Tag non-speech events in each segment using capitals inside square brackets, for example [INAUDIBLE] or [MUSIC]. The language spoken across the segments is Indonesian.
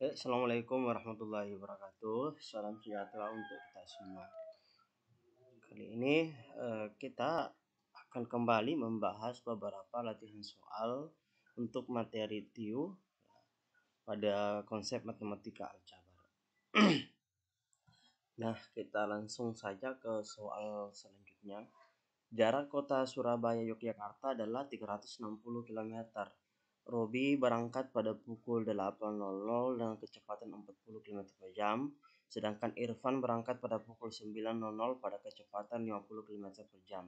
Ya, Assalamualaikum warahmatullahi wabarakatuh. Salam sejahtera untuk kita semua. Kali ini eh, kita akan kembali membahas beberapa latihan soal untuk materi TIU pada konsep matematika aljabar. [CLEARS THROAT] nah, kita langsung saja ke soal selanjutnya. Jarak kota Surabaya Yogyakarta adalah 360 km Robi berangkat pada pukul 8.00 dengan kecepatan 40 km per jam, sedangkan Irfan berangkat pada pukul 9.00 pada kecepatan 50 km per jam.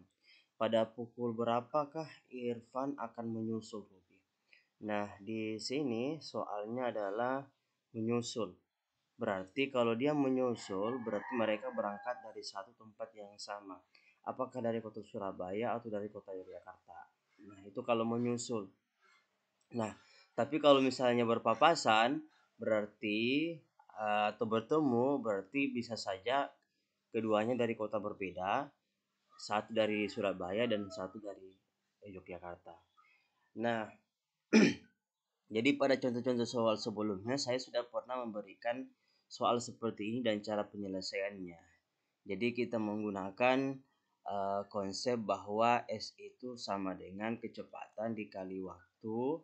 Pada pukul berapakah Irfan akan menyusul Robi? Nah, di sini soalnya adalah menyusul. Berarti kalau dia menyusul, berarti mereka berangkat dari satu tempat yang sama. Apakah dari kota Surabaya atau dari kota Yogyakarta? Nah, itu kalau menyusul. Nah, tapi kalau misalnya berpapasan berarti eh, atau bertemu berarti bisa saja keduanya dari kota berbeda, satu dari Surabaya dan satu dari Yogyakarta. Nah, [CLEARS THROAT] jadi pada contoh-contoh soal sebelumnya saya sudah pernah memberikan soal seperti ini dan cara penyelesaiannya. Jadi kita menggunakan uh, konsep bahwa S itu sama dengan kecepatan dikali waktu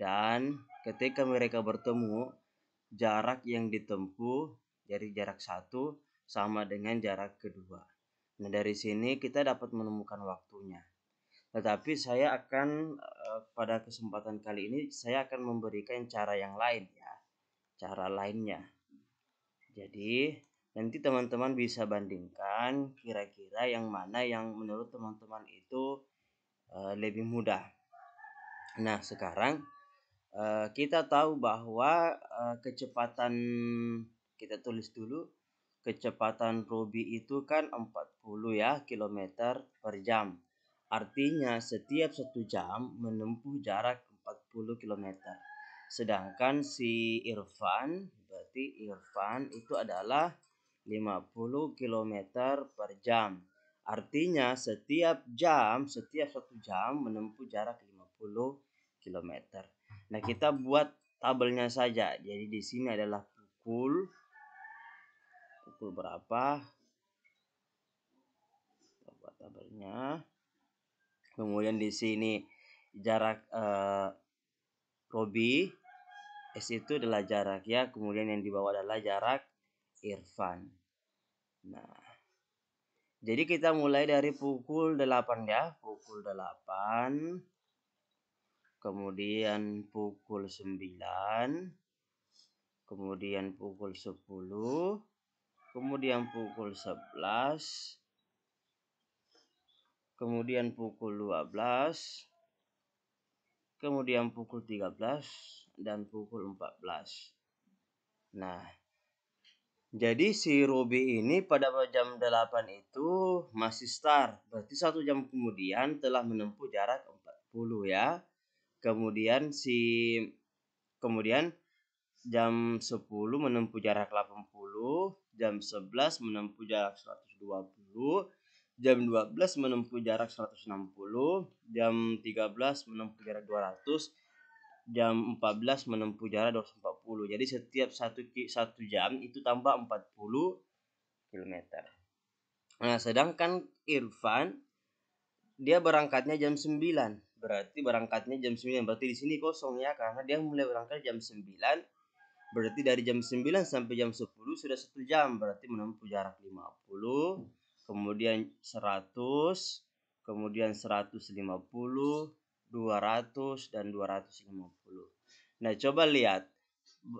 dan ketika mereka bertemu, jarak yang ditempuh dari jarak satu sama dengan jarak kedua. Nah, dari sini kita dapat menemukan waktunya. Tetapi saya akan eh, pada kesempatan kali ini saya akan memberikan cara yang lain ya. Cara lainnya. Jadi, nanti teman-teman bisa bandingkan kira-kira yang mana yang menurut teman-teman itu eh, lebih mudah. Nah, sekarang Eh, kita tahu bahwa uh, kecepatan kita tulis dulu kecepatan Robi itu kan 40 ya kilometer per jam. Artinya setiap satu jam menempuh jarak 40 km. Sedangkan si Irfan berarti Irfan itu adalah 50 km per jam. Artinya setiap jam, setiap satu jam menempuh jarak 50 km. Nah, kita buat tabelnya saja. Jadi di sini adalah pukul pukul berapa? Kita buat tabelnya. Kemudian di sini jarak eh, Robi S itu adalah jarak ya, kemudian yang di bawah adalah jarak Irfan. Nah, jadi kita mulai dari pukul 8 ya, pukul 8 kemudian pukul 9, kemudian pukul 10, kemudian pukul 11, kemudian pukul 12, kemudian pukul 13, dan pukul 14. Nah, jadi si Ruby ini pada jam 8 itu masih start. Berarti satu jam kemudian telah menempuh jarak 40 ya kemudian si kemudian jam 10 menempuh jarak 80, jam 11 menempuh jarak 120, jam 12 menempuh jarak 160, jam 13 menempuh jarak 200, jam 14 menempuh jarak 240. Jadi setiap satu satu jam itu tambah 40 km. Nah, sedangkan Irfan dia berangkatnya jam 9 berarti berangkatnya jam 9 berarti di sini kosong ya karena dia mulai berangkat jam 9 berarti dari jam 9 sampai jam 10 sudah satu jam berarti menempuh jarak 50 kemudian 100 kemudian 150 200 dan 250 nah coba lihat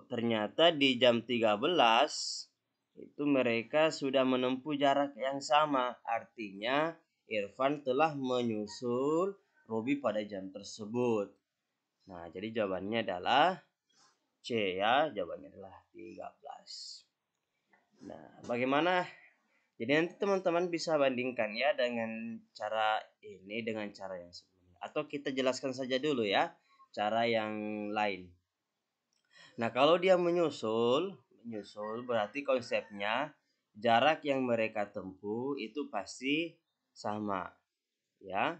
ternyata di jam 13 itu mereka sudah menempuh jarak yang sama artinya Irfan telah menyusul Robi pada jam tersebut. Nah, jadi jawabannya adalah C ya, jawabannya adalah 13. Nah, bagaimana? Jadi nanti teman-teman bisa bandingkan ya dengan cara ini dengan cara yang sebelumnya. Atau kita jelaskan saja dulu ya cara yang lain. Nah, kalau dia menyusul, menyusul berarti konsepnya jarak yang mereka tempuh itu pasti sama ya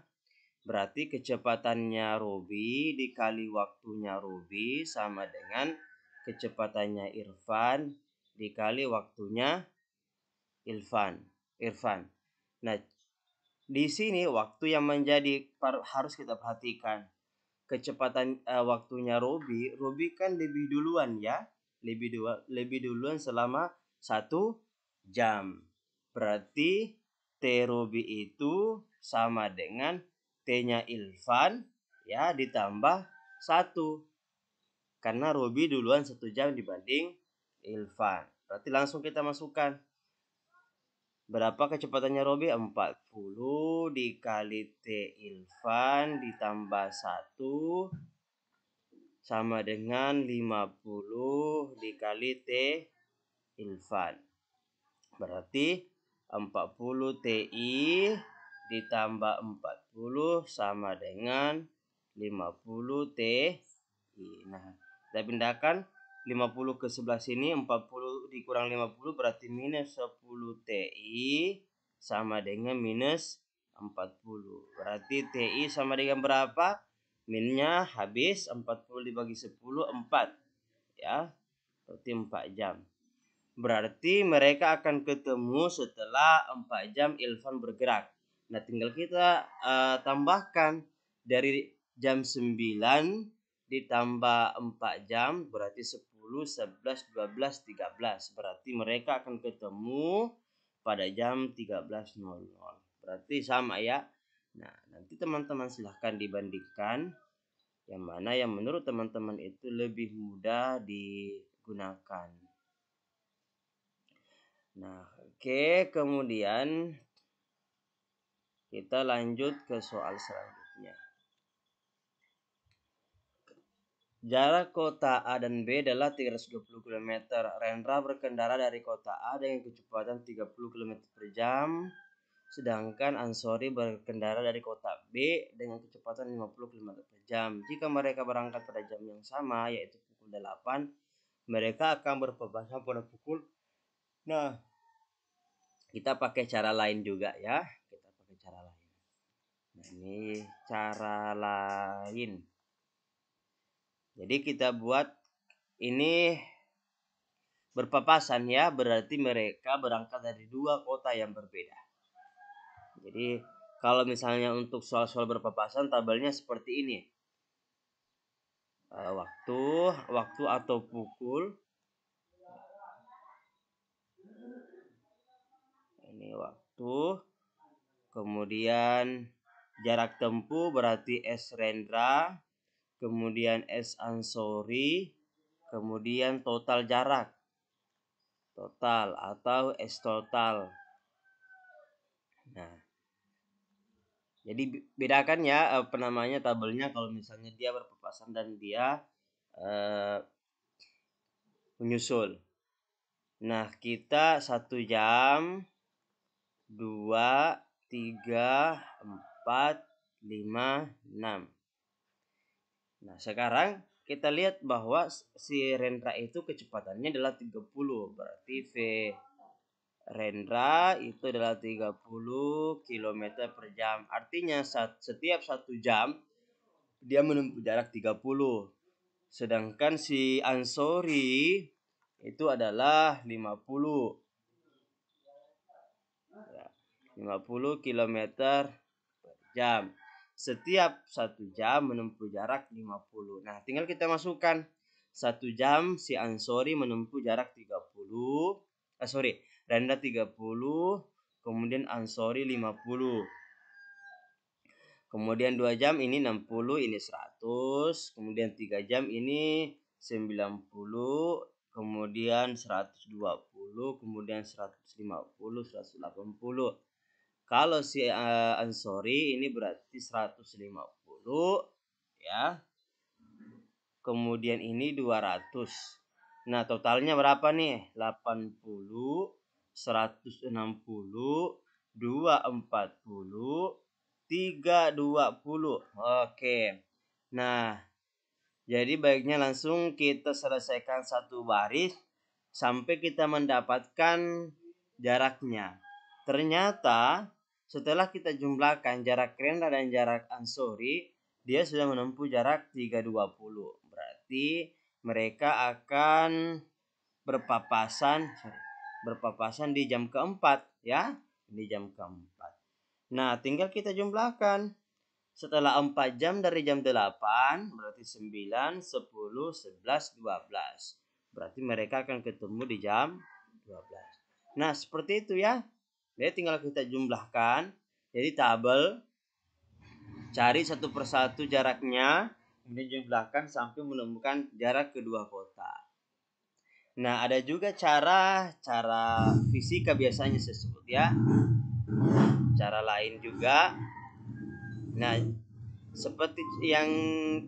Berarti kecepatannya Robi dikali waktunya Robi sama dengan kecepatannya Irfan dikali waktunya Irfan. Irfan. Nah, di sini waktu yang menjadi harus kita perhatikan kecepatan uh, waktunya Robi. Robi kan lebih duluan ya, lebih dua, lebih duluan selama satu jam. Berarti T Robi itu sama dengan T-nya Ilfan ya ditambah satu karena Robi duluan satu jam dibanding Ilfan. Berarti langsung kita masukkan. Berapa kecepatannya Robi? 40 dikali T Ilfan ditambah satu sama dengan 50 dikali T Ilfan. Berarti 40 TI ditambah 40 sama dengan 50 T. Nah, kita pindahkan 50 ke sebelah sini, 40 dikurang 50 berarti minus 10 TI sama dengan minus 40. Berarti TI sama dengan berapa? Minnya habis 40 dibagi 10, 4. Ya, berarti 4 jam. Berarti mereka akan ketemu setelah 4 jam Ilfan bergerak. Nah, tinggal kita uh, tambahkan dari jam 9 ditambah 4 jam berarti 10, 11, 12, 13. Berarti mereka akan ketemu pada jam 13.00. Berarti sama ya. Nah, nanti teman-teman silahkan dibandingkan yang mana yang menurut teman-teman itu lebih mudah digunakan. Nah, oke, okay. kemudian kita lanjut ke soal selanjutnya. Jarak kota A dan B adalah 320 km. Rendra berkendara dari kota A dengan kecepatan 30 km per jam. Sedangkan Ansori berkendara dari kota B dengan kecepatan 50 km per jam. Jika mereka berangkat pada jam yang sama, yaitu pukul 8, mereka akan berpebasan pada pukul. Nah, kita pakai cara lain juga ya ini cara lain jadi kita buat ini berpapasan ya berarti mereka berangkat dari dua kota yang berbeda jadi kalau misalnya untuk soal-soal berpapasan tabelnya seperti ini eh, waktu waktu atau pukul ini waktu kemudian jarak tempuh berarti S Rendra, kemudian S Ansori, kemudian total jarak. Total atau S total. Nah. Jadi bedakan ya eh, apa namanya tabelnya kalau misalnya dia berpapasan dan dia eh, menyusul. Nah, kita satu jam dua tiga empat 4, 5, 6. Nah, sekarang kita lihat bahwa si Rendra itu kecepatannya adalah 30. Berarti V Rendra itu adalah 30 km per jam. Artinya setiap satu jam dia menempuh jarak 30. Sedangkan si Ansori itu adalah 50. 50 km jam. Setiap satu jam menempuh jarak 50. Nah, tinggal kita masukkan satu jam si Ansori menempuh jarak 30. Ah, eh, sorry, Renda 30, kemudian Ansori 50. Kemudian 2 jam ini 60, ini 100. Kemudian 3 jam ini 90. Kemudian 120. Kemudian 150, 180. Kalau si uh, Ansori ini berarti 150 ya. Kemudian ini 200. Nah, totalnya berapa nih? 80, 160, 240, 320. Oke. Nah, jadi baiknya langsung kita selesaikan satu baris sampai kita mendapatkan jaraknya. Ternyata setelah kita jumlahkan jarak Krenda dan jarak Ansori, dia sudah menempuh jarak 320. Berarti mereka akan berpapasan sorry, berpapasan di jam keempat ya, di jam keempat. Nah, tinggal kita jumlahkan. Setelah 4 jam dari jam 8, berarti 9, 10, 11, 12. Berarti mereka akan ketemu di jam 12. Nah, seperti itu ya. Jadi tinggal kita jumlahkan. Jadi tabel cari satu persatu jaraknya, kemudian jumlahkan sampai menemukan jarak kedua kota. Nah, ada juga cara cara fisika biasanya tersebut ya. Cara lain juga. Nah, seperti yang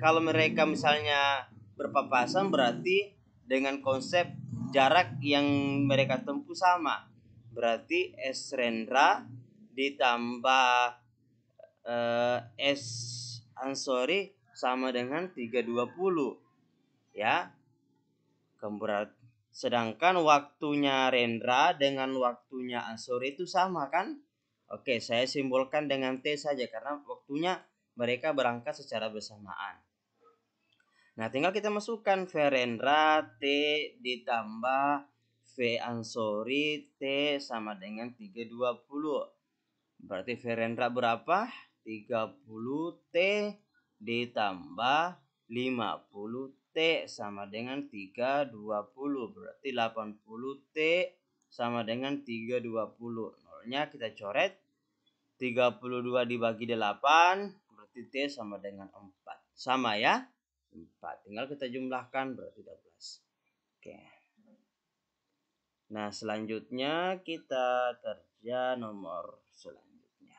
kalau mereka misalnya berpapasan berarti dengan konsep jarak yang mereka tempuh sama Berarti S Rendra ditambah uh, S Ansori sama dengan 320. Ya. Kemudian sedangkan waktunya Rendra dengan waktunya Ansori itu sama kan? Oke, saya simbolkan dengan T saja karena waktunya mereka berangkat secara bersamaan. Nah, tinggal kita masukkan Verendra T ditambah V Ansori T sama dengan 320. Berarti V Rendra berapa? 30 T ditambah 50 T sama dengan 320. Berarti 80 T sama dengan 320. Nolnya kita coret. 32 dibagi 8 berarti T sama dengan 4. Sama ya? 4. Tinggal kita jumlahkan berarti 12. Oke. Okay. Nah, selanjutnya kita kerja nomor selanjutnya.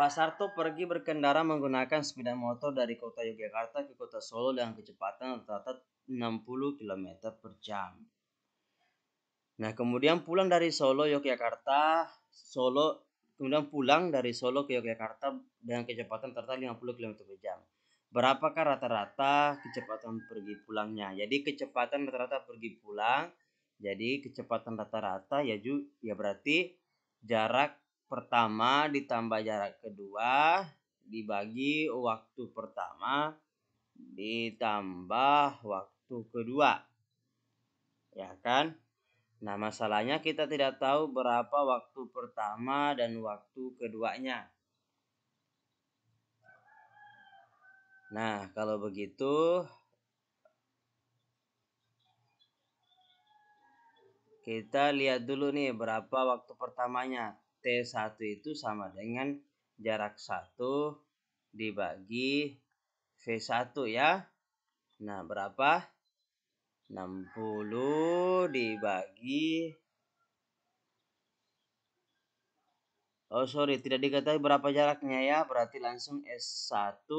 Pak Sarto pergi berkendara menggunakan sepeda motor dari kota Yogyakarta ke kota Solo dengan kecepatan rata-rata 60 km per jam. Nah, kemudian pulang dari Solo Yogyakarta, Solo kemudian pulang dari Solo ke Yogyakarta dengan kecepatan rata 50 km per jam. Berapakah rata-rata kecepatan pergi pulangnya? Jadi kecepatan rata-rata pergi pulang jadi kecepatan rata-rata ya ju ya berarti jarak pertama ditambah jarak kedua dibagi waktu pertama ditambah waktu kedua. Ya kan? Nah, masalahnya kita tidak tahu berapa waktu pertama dan waktu keduanya. Nah, kalau begitu Kita lihat dulu nih berapa waktu pertamanya. T1 itu sama dengan jarak 1 dibagi V1 ya. Nah, berapa? 60 dibagi Oh sorry, tidak diketahui berapa jaraknya ya. Berarti langsung S1.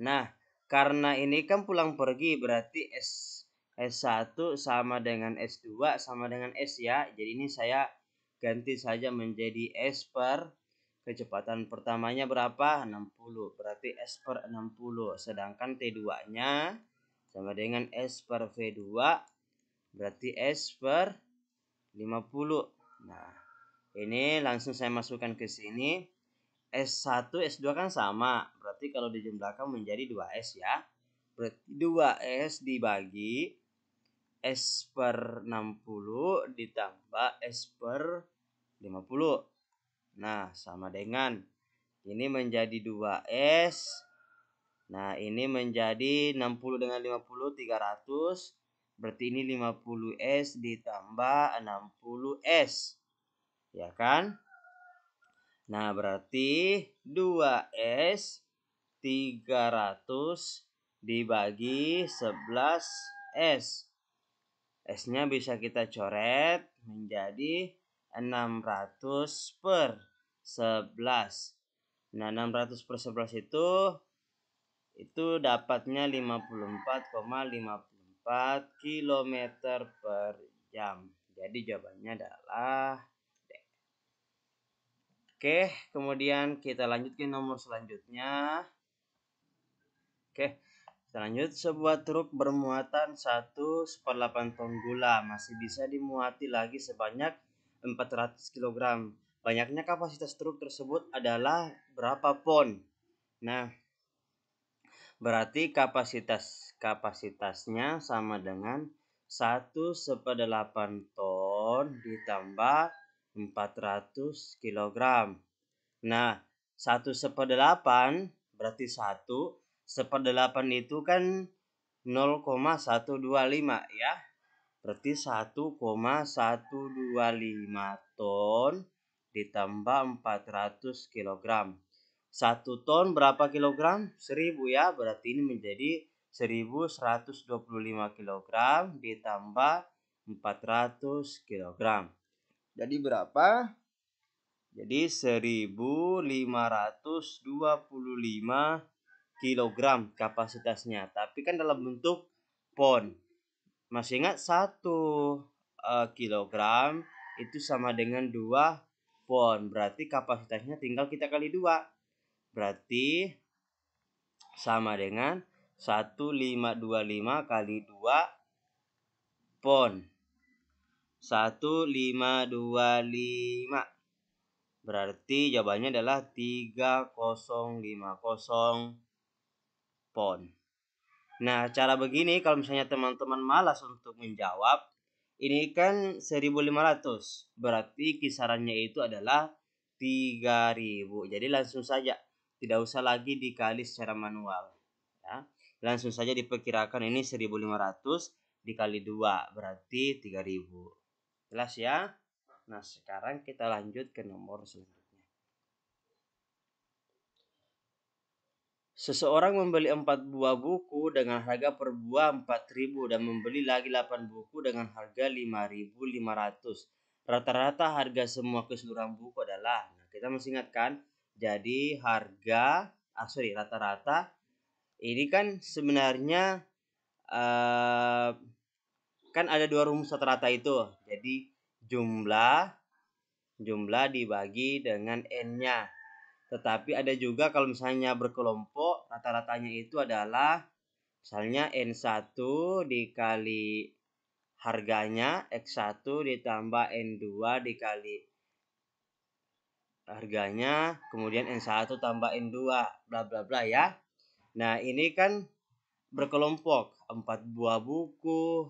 Nah, karena ini kan pulang pergi berarti S S1 sama dengan S2 sama dengan S ya. Jadi ini saya ganti saja menjadi S per kecepatan pertamanya berapa? 60. Berarti S per 60. Sedangkan T2-nya sama dengan S per V2 berarti S per 50. Nah, ini langsung saya masukkan ke sini. S1, S2 kan sama. Berarti kalau dijumlahkan menjadi 2S ya. Berarti 2S dibagi S per 60 ditambah S per 50. Nah, sama dengan ini menjadi 2S. Nah, ini menjadi 60 dengan 50 300. Berarti ini 50S ditambah 60S. Ya kan? Nah, berarti 2S 300 dibagi 11S. S-nya bisa kita coret menjadi 600 per 11. Nah, 600 per 11 itu itu dapatnya 54,54 km per jam. Jadi jawabannya adalah D. Oke, kemudian kita lanjut ke nomor selanjutnya. Oke, Selanjutnya sebuah truk bermuatan 1 1/8 ton gula masih bisa dimuati lagi sebanyak 400 kg. Banyaknya kapasitas truk tersebut adalah berapa pon? Nah, berarti kapasitas kapasitasnya sama dengan 1 8 ton ditambah 400 kg. Nah, 1 1/8 berarti 1 seperdelapan itu kan 0,125 ya. Berarti 1,125 ton ditambah 400 kg. 1 ton berapa kilogram? 1000 ya. Berarti ini menjadi 1125 kg ditambah 400 kg. Jadi berapa? Jadi 1525 kilogram kapasitasnya, tapi kan dalam bentuk pon. Masih ingat satu uh, kilogram itu sama dengan dua pon, berarti kapasitasnya tinggal kita kali dua, berarti sama dengan 1525 kali 2 pon. 1525. Berarti jawabannya adalah 3050 respon. Nah, cara begini kalau misalnya teman-teman malas untuk menjawab, ini kan 1500. Berarti kisarannya itu adalah 3000. Jadi langsung saja tidak usah lagi dikali secara manual, ya. Langsung saja diperkirakan ini 1500 dikali 2 berarti 3000. Jelas ya? Nah, sekarang kita lanjut ke nomor selanjutnya. Seseorang membeli empat buah buku dengan harga per buah 4.000 dan membeli lagi 8 buku dengan harga 5.500. Rata-rata harga semua keseluruhan buku adalah, nah kita masih ingat kan, jadi harga, ah sorry, rata-rata ini kan sebenarnya uh, kan ada dua rumus rata-rata itu. Jadi jumlah jumlah dibagi dengan n-nya. Tetapi ada juga kalau misalnya berkelompok, rata-ratanya itu adalah misalnya N1 dikali harganya X1 ditambah N2 dikali harganya, kemudian N1 tambah N2, bla bla bla ya. Nah, ini kan berkelompok, 4 buah buku,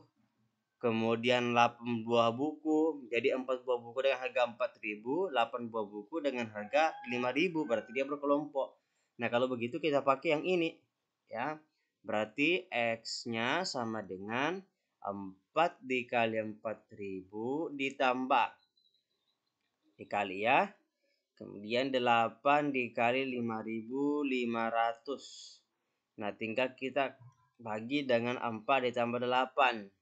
kemudian 8 mm, buah buku jadi 4 buah buku dengan harga 4000 8 buah buku dengan harga 5000 berarti dia berkelompok nah kalau begitu kita pakai yang ini ya berarti X nya sama dengan 4 dikali 4000 ditambah dikali ya kemudian 8 dikali 5500 nah tinggal kita bagi dengan 4 ditambah 8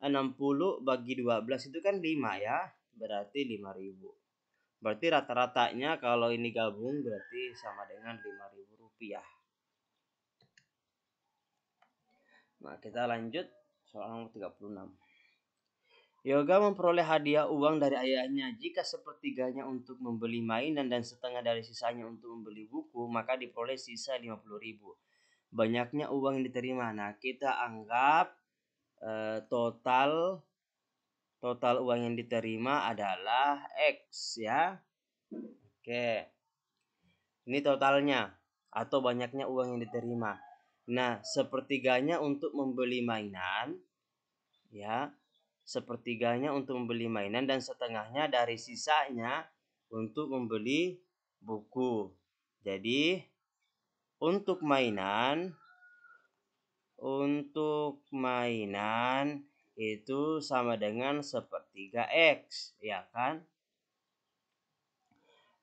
60 bagi 12 itu kan 5 ya. Berarti 5000. Berarti rata-ratanya kalau ini gabung berarti sama dengan 5000 rupiah. Nah, kita lanjut soal nomor 36. Yoga memperoleh hadiah uang dari ayahnya. Jika sepertiganya untuk membeli mainan dan setengah dari sisanya untuk membeli buku, maka diperoleh sisa 50.000. Banyaknya uang yang diterima. Nah, kita anggap Eh, total total uang yang diterima adalah X ya. Oke. Ini totalnya atau banyaknya uang yang diterima. Nah, sepertiganya untuk membeli mainan ya. Sepertiganya untuk membeli mainan dan setengahnya dari sisanya untuk membeli buku. Jadi untuk mainan untuk mainan itu sama dengan sepertiga X, ya kan?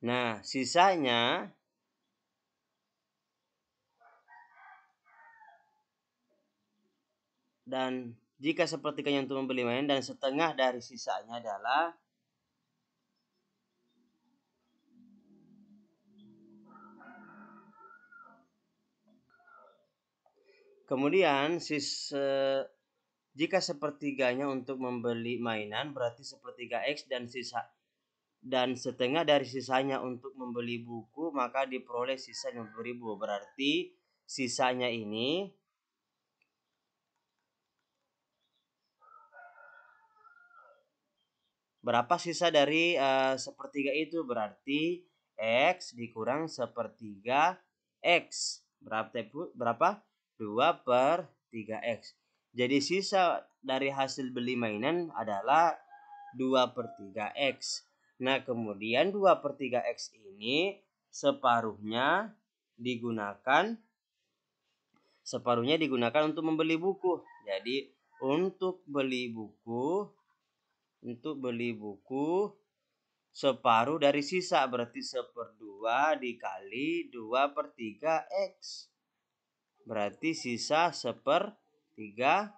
Nah, sisanya dan jika sepertiganya untuk membeli mainan dan setengah dari sisanya adalah Kemudian sis uh, jika sepertiganya untuk membeli mainan berarti sepertiga X dan sisa dan setengah dari sisanya untuk membeli buku maka diperoleh sisa 50.000. Berarti sisanya ini Berapa sisa dari uh, sepertiga itu? Berarti X dikurang sepertiga X. Berapa? Berapa? 2 per 3x. Jadi sisa dari hasil beli mainan adalah 2 per 3x. Nah kemudian 2 per 3x ini separuhnya digunakan separuhnya digunakan untuk membeli buku. Jadi untuk beli buku untuk beli buku separuh dari sisa berarti seperdua dikali 2 per 3 X. Berarti sisa sepertiga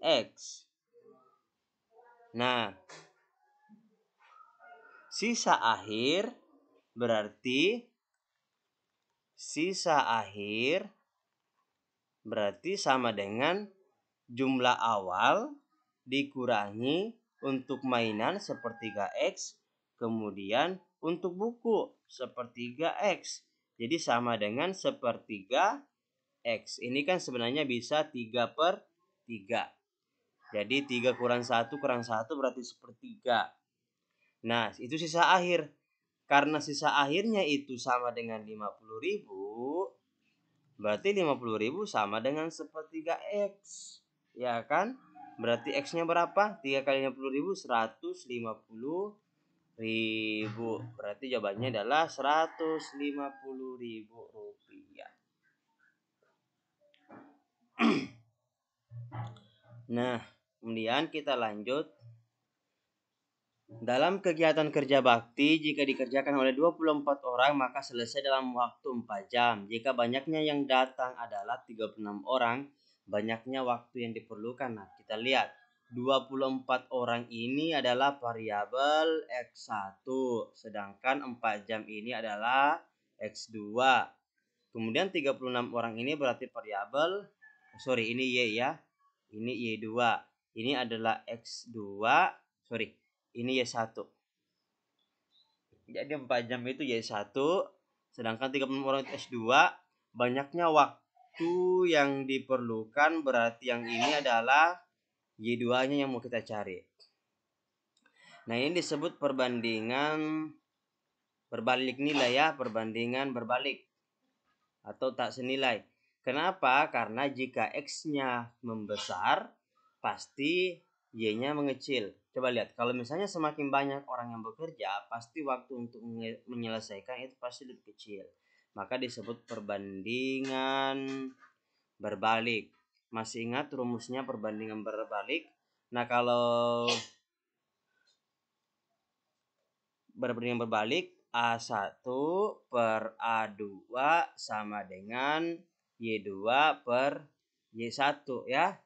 X. Nah, sisa akhir berarti sisa akhir berarti sama dengan jumlah awal dikurangi untuk mainan sepertiga X, kemudian untuk buku sepertiga X. Jadi sama dengan sepertiga X. Ini kan sebenarnya bisa 3 per 3. Jadi 3 kurang 1 kurang 1 berarti sepertiga. Nah, itu sisa akhir. Karena sisa akhirnya itu sama dengan 50 ribu. berarti 50 ribu sama dengan sepertiga X. Ya kan? Berarti X-nya berapa? 3 kali ribu, 150 ribu berarti jawabannya adalah 150 ribu Nah, kemudian kita lanjut. Dalam kegiatan kerja bakti, jika dikerjakan oleh 24 orang, maka selesai dalam waktu 4 jam. Jika banyaknya yang datang adalah 36 orang, banyaknya waktu yang diperlukan. Nah, kita lihat. 24 orang ini adalah variabel X1, sedangkan 4 jam ini adalah X2. Kemudian 36 orang ini berarti variabel, oh, sorry ini Y ya, ini Y2. Ini adalah X2, sorry, ini Y1. Jadi 4 jam itu Y1, sedangkan 36 orang itu x 2 banyaknya waktu yang diperlukan berarti yang ini adalah Y2-nya yang mau kita cari. Nah, ini disebut perbandingan berbalik nilai ya, perbandingan berbalik atau tak senilai. Kenapa? Karena jika X-nya membesar, pasti Y-nya mengecil. Coba lihat, kalau misalnya semakin banyak orang yang bekerja, pasti waktu untuk menyelesaikan itu pasti lebih kecil. Maka disebut perbandingan berbalik. Masih ingat rumusnya perbandingan berbalik? Nah, kalau berbandingan berbalik, A1 per A2 sama dengan Y2 per Y1 ya.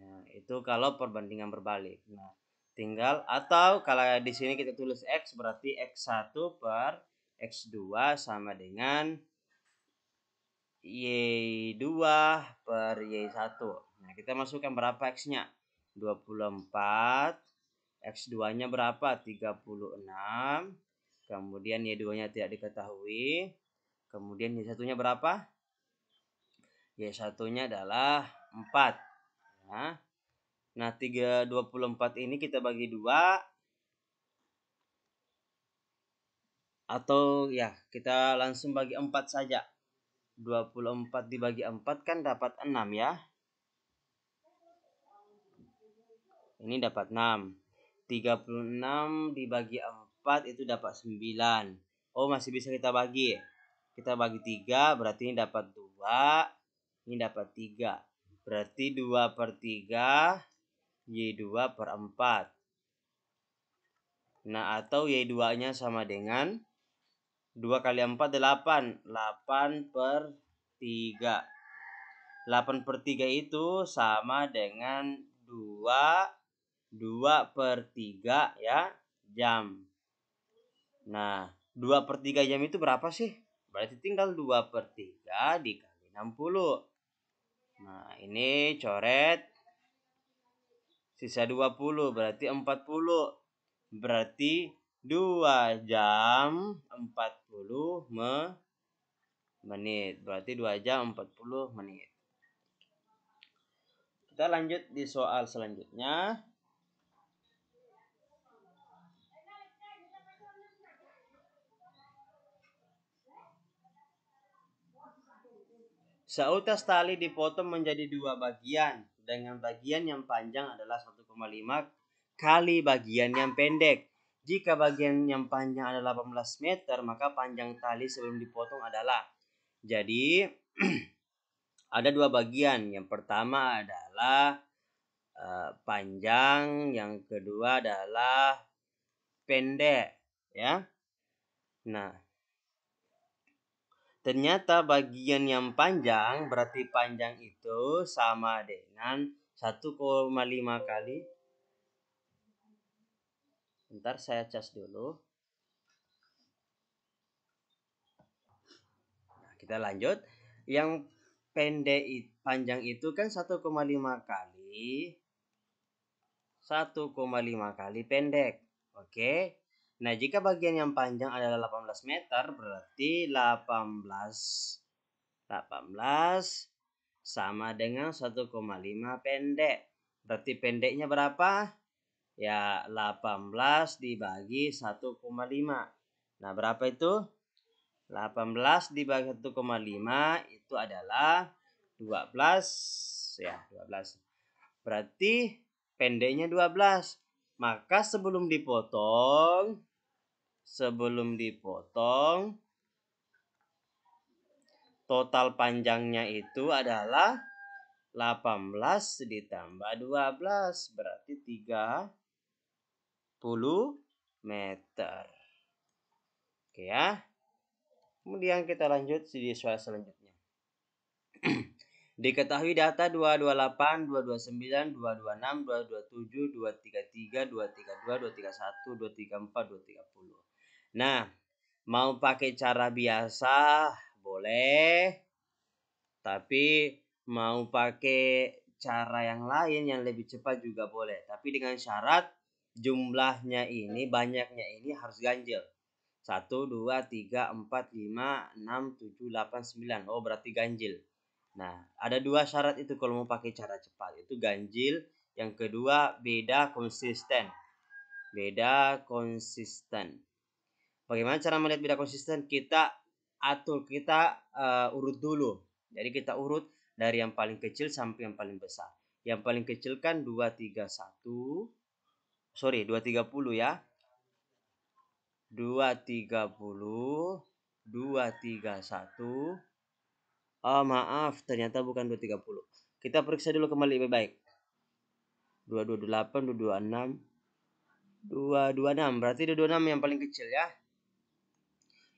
Nah, itu kalau perbandingan berbalik. Nah, tinggal atau kalau di sini kita tulis X berarti X1 per X2 sama dengan Y2 per Y1. Nah, kita masukkan berapa X-nya? 24. X2-nya berapa? 36. Kemudian Y2-nya tidak diketahui. Kemudian Y1-nya berapa? Y1-nya adalah 4. Ya. Nah, 324 ini kita bagi 2 Atau ya, kita langsung bagi 4 saja. 24 dibagi 4 kan dapat 6 ya. Ini dapat 6. 36 dibagi 4 itu dapat 9. Oh, masih bisa kita bagi. Kita bagi 3 berarti ini dapat 2. Ini dapat 3. Berarti 2 per 3, Y2 per 4. Nah, atau Y2-nya sama dengan 2 kali 4, 8. 8 per 3. 8 per 3 itu sama dengan 2, 2 per 3 ya, jam. Nah, 2 per 3 jam itu berapa sih? Berarti tinggal 2 per 3 dikali 60. Nah, ini coret. Sisa 20 berarti 40. Berarti 2 jam 40 menit menit. Berarti 2 jam 40 menit. Kita lanjut di soal selanjutnya. Seutas tali dipotong menjadi dua bagian dengan bagian yang panjang adalah 1,5 kali bagian yang pendek. Jika bagian yang panjang adalah 18 meter, maka panjang tali sebelum dipotong adalah. Jadi [CLEARS THROAT] ada dua bagian. Yang pertama adalah uh, panjang, yang kedua adalah pendek, ya. Nah, Ternyata bagian yang panjang berarti panjang itu sama dengan 1,5 kali. Ntar saya cas dulu. Nah, kita lanjut. Yang pendek panjang itu kan 1,5 kali 1,5 kali pendek. Oke. Nah, jika bagian yang panjang adalah 18 meter, berarti 18 18 sama dengan 1,5 pendek. Berarti pendeknya berapa? Ya, 18 dibagi 1,5. Nah, berapa itu? 18 dibagi 1,5 itu adalah 12. Ya, 12. Berarti pendeknya 12. Maka sebelum dipotong, sebelum dipotong total panjangnya itu adalah 18 ditambah 12 berarti 30 meter. Oke ya. Kemudian kita lanjut di soal selanjutnya. [CLEARS THROAT] Diketahui data 228, 229, 226, 227, 233, 232, 231, 234, 230. Nah, mau pakai cara biasa boleh, tapi mau pakai cara yang lain yang lebih cepat juga boleh. Tapi dengan syarat jumlahnya ini, banyaknya ini harus ganjil. 1, 2, 3, 4, 5, 6, 7, 8, 9. Oh, berarti ganjil. Nah, ada dua syarat itu kalau mau pakai cara cepat. Itu ganjil. Yang kedua, beda konsisten. Beda konsisten. Bagaimana cara melihat beda konsisten? Kita atur, kita uh, urut dulu. Jadi kita urut dari yang paling kecil sampai yang paling besar. Yang paling kecil kan 231. Sorry, 230 ya. 230 231 Oh maaf, ternyata bukan 230. Kita periksa dulu kembali lebih baik. 228, 226, 226 berarti 226 yang paling kecil ya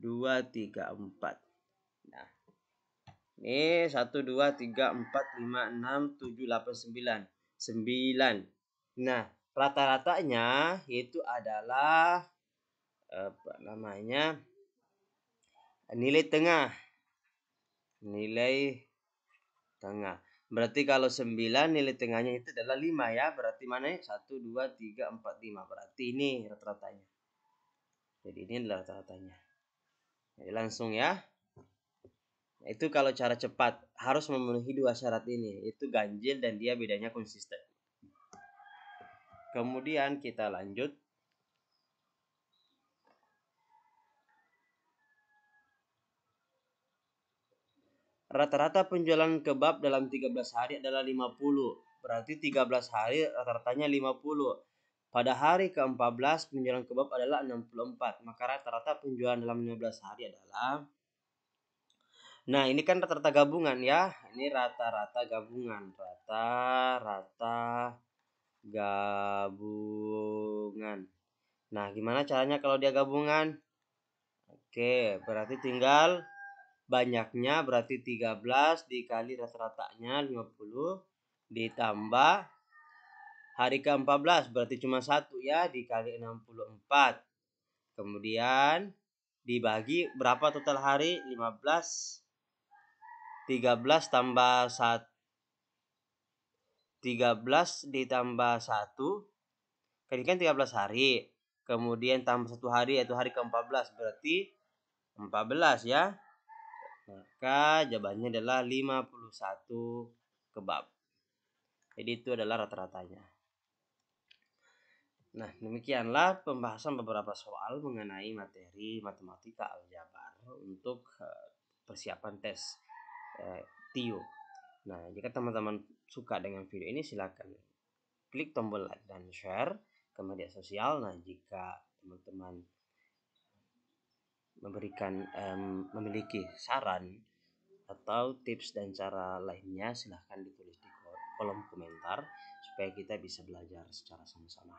dua tiga empat nah ini satu dua tiga empat lima enam tujuh delapan sembilan sembilan nah rata-ratanya itu adalah apa namanya nilai tengah nilai tengah Berarti kalau 9 nilai tengahnya itu adalah 5 ya. Berarti mana ya? 1, 2, 3, 4, 5. Berarti ini rata-ratanya. Jadi ini adalah rata-ratanya langsung ya. itu kalau cara cepat harus memenuhi dua syarat ini, itu ganjil dan dia bedanya konsisten. Kemudian kita lanjut Rata-rata penjualan kebab dalam 13 hari adalah 50. Berarti 13 hari rata-ratanya 50 pada hari ke-14 penjualan kebab adalah 64, maka rata-rata penjualan dalam 15 hari adalah Nah, ini kan rata-rata gabungan ya. Ini rata-rata gabungan, rata-rata gabungan. Nah, gimana caranya kalau dia gabungan? Oke, berarti tinggal banyaknya berarti 13 dikali rata-ratanya 50 ditambah Hari ke-14 berarti cuma satu ya dikali 64. Kemudian dibagi berapa total hari? 15 13 tambah 1 13 ditambah 1 kan kan 13 hari. Kemudian tambah satu hari yaitu hari ke-14 berarti 14 ya. Maka jawabannya adalah 51 kebab. Jadi itu adalah rata-ratanya. Nah, demikianlah pembahasan beberapa soal mengenai materi matematika aljabar untuk eh, persiapan tes eh, TIO. Nah, jika teman-teman suka dengan video ini silahkan klik tombol like dan share ke media sosial. Nah, jika teman-teman memberikan um, memiliki saran atau tips dan cara lainnya silahkan ditulis di kolom komentar supaya kita bisa belajar secara sama-sama.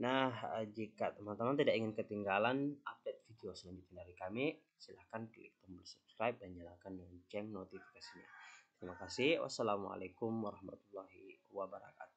Nah, eh, jika teman-teman tidak ingin ketinggalan update video selanjutnya dari kami, silahkan klik tombol subscribe dan nyalakan lonceng notifikasinya. Terima kasih. Wassalamualaikum warahmatullahi wabarakatuh.